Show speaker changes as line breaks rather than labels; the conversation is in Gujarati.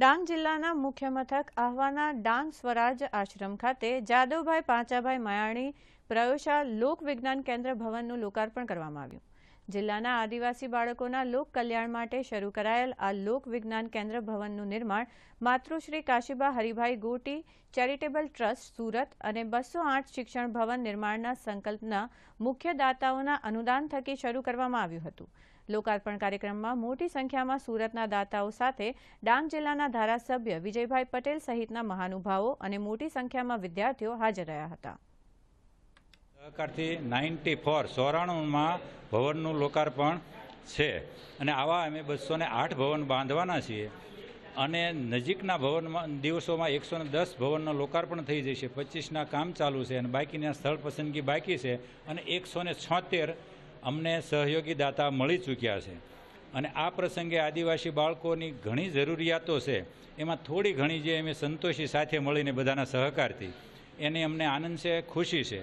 ડાંગ જિલ્લાના મુખ્ય મથક આહવાના ડાંગ સ્વરાજ આશ્રમ ખાતે જાદવભાઈ પાંચાભાઈ મયાણી પ્રયોગશાળા લોકવિજ્ઞાન કેન્દ્ર ભવનનું લોકાર્પણ કરવામાં આવ્યું જિલ્લાના આદિવાસી બાળકોના લોક કલ્યાણ માટે શરૂ કરાયેલ આ લોક વિજ્ઞાન કેન્દ્ર ભવનનું નિર્માણ માતૃશ્રી કાશીબા હરિભાઈ ગોટી ચેરિટેબલ ટ્રસ્ટ સુરત અને બસો આઠ શિક્ષણ ભવન નિર્માણના સંકલ્પના મુખ્ય દાતાઓના અનુદાન થકી શરૂ કરવામાં આવ્યું હતું લોકાર્પણ કાર્યક્રમમાં મોટી સંખ્યામાં સુરતના દાતાઓ સાથે ડાંગ જિલ્લાના ધારાસભ્ય વિજયભાઈ પટેલ સહિતના મહાનુભાવો અને મોટી સંખ્યામાં વિદ્યાર્થીઓ હાજર રહ્યા હતા
સહકારથી નાઇન્ટી ફોર ચોરાણુંમાં ભવનનું લોકાર્પણ છે અને આવા અમે બસો આઠ ભવન બાંધવાના છીએ અને નજીકના ભવનમાં દિવસોમાં એકસો ને દસ ભવનનું લોકાર્પણ થઈ જશે પચીસના કામ ચાલુ છે અને બાકીના સ્થળ પસંદગી બાકી છે અને એકસો ને છોતેર અમને સહયોગી દાતા મળી ચૂક્યા છે અને આ પ્રસંગે આદિવાસી બાળકોની ઘણી જરૂરિયાતો છે એમાં થોડી ઘણી જે અમે સંતોષી સાથે મળીને બધાના સહકારથી એની અમને આનંદ છે ખુશી છે